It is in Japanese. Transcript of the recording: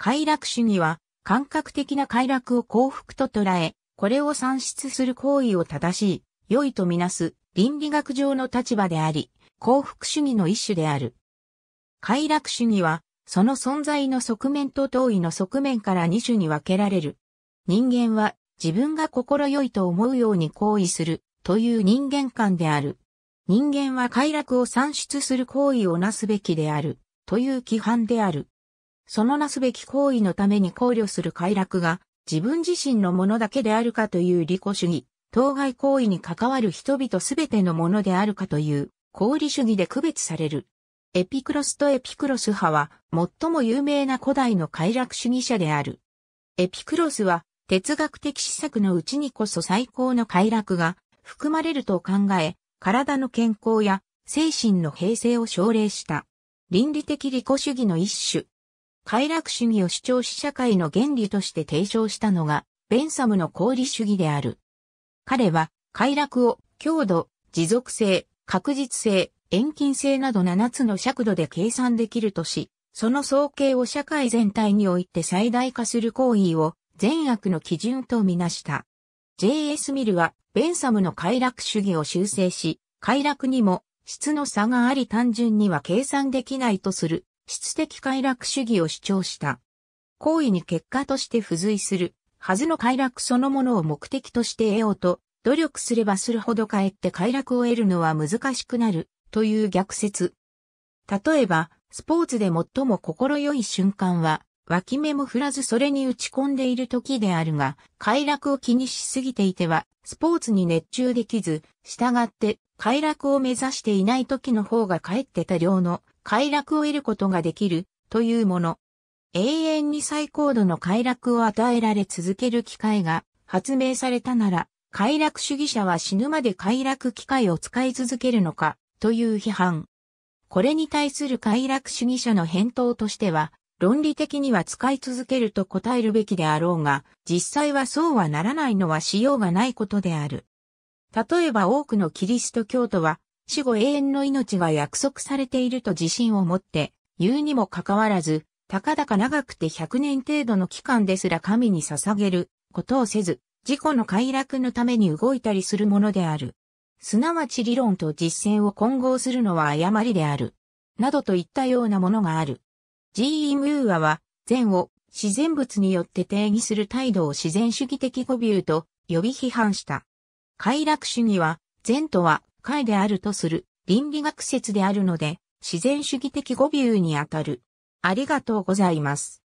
快楽主義は、感覚的な快楽を幸福と捉え、これを算出する行為を正しい、良いとみなす倫理学上の立場であり、幸福主義の一種である。快楽主義は、その存在の側面と遠意の側面から二種に分けられる。人間は自分が心よいと思うように行為するという人間観である。人間は快楽を算出する行為をなすべきであるという規範である。そのなすべき行為のために考慮する快楽が、自分自身のものだけであるかという利己主義、当該行為に関わる人々すべてのものであるかという、功利主義で区別される。エピクロスとエピクロス派は、最も有名な古代の快楽主義者である。エピクロスは、哲学的施策のうちにこそ最高の快楽が含まれると考え、体の健康や精神の平静を奨励した。倫理的利己主義の一種、快楽主義を主張し社会の原理として提唱したのが、ベンサムの功利主義である。彼は、快楽を、強度、持続性、確実性、遠近性など7つの尺度で計算できるとし、その総計を社会全体において最大化する行為を善悪の基準とみなした。J.S. ミルは、ベンサムの快楽主義を修正し、快楽にも質の差があり単純には計算できないとする質的快楽主義を主張した。行為に結果として付随するはずの快楽そのものを目的として得ようと、努力すればするほどかえって快楽を得るのは難しくなるという逆説。例えば、スポーツで最も心よい瞬間は、脇目も振らずそれに打ち込んでいる時であるが、快楽を気にしすぎていては、スポーツに熱中できず、従って快楽を目指していない時の方がかえって多量の快楽を得ることができるというもの。永遠に最高度の快楽を与えられ続ける機会が発明されたなら、快楽主義者は死ぬまで快楽機会を使い続けるのか、という批判。これに対する快楽主義者の返答としては、論理的には使い続けると答えるべきであろうが、実際はそうはならないのはしようがないことである。例えば多くのキリスト教徒は、死後永遠の命が約束されていると自信を持って言うにもかかわらず、たかだか長くて100年程度の期間ですら神に捧げることをせず、自己の快楽のために動いたりするものである。すなわち理論と実践を混合するのは誤りである。などといったようなものがある。ジー・イムーアは、善を自然物によって定義する態度を自然主義的語尾と呼び批判した。快楽主義は、善とは解であるとする倫理学説であるので、自然主義的語尾にあたる。ありがとうございます。